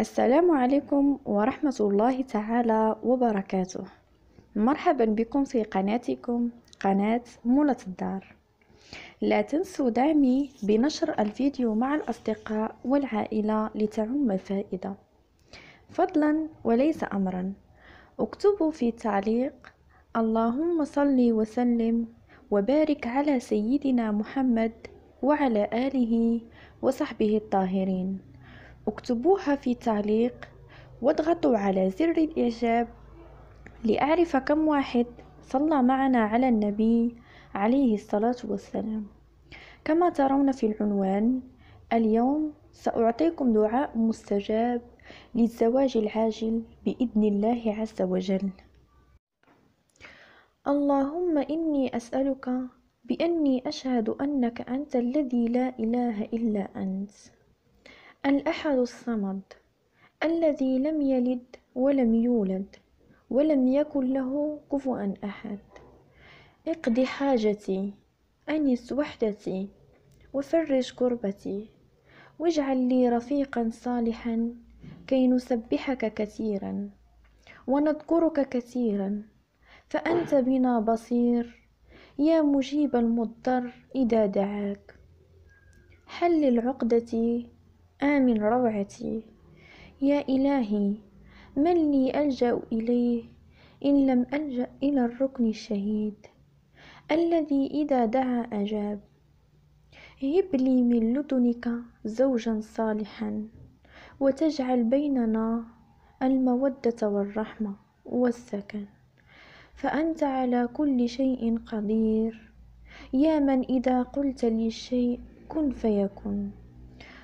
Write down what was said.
السلام عليكم ورحمة الله تعالى وبركاته مرحبا بكم في قناتكم قناة مولة الدار لا تنسوا دعمي بنشر الفيديو مع الأصدقاء والعائلة لتعم الفائدة فضلا وليس أمرا اكتبوا في التعليق اللهم صل وسلم وبارك على سيدنا محمد وعلى آله وصحبه الطاهرين اكتبوها في تعليق واضغطوا على زر الإعجاب لأعرف كم واحد صلى معنا على النبي عليه الصلاة والسلام كما ترون في العنوان اليوم سأعطيكم دعاء مستجاب للزواج العاجل بإذن الله عز وجل اللهم إني أسألك بأني أشهد أنك أنت الذي لا إله إلا أنت الأحد الصمد الذي لم يلد ولم يولد ولم يكن له كفوا أحد اقض حاجتي أنس وحدتي وفرج كربتي واجعل لي رفيقا صالحا كي نسبحك كثيرا ونذكرك كثيرا فأنت بنا بصير يا مجيب المضطر إذا دعاك حل العقدة آمن روعتي يا إلهي من لي ألجأ إليه إن لم ألجأ إلى الركن الشهيد الذي إذا دعا أجاب هب لي من لدنك زوجا صالحا وتجعل بيننا المودة والرحمة والسكن فأنت على كل شيء قدير يا من إذا قلت لي شيء كن فيكن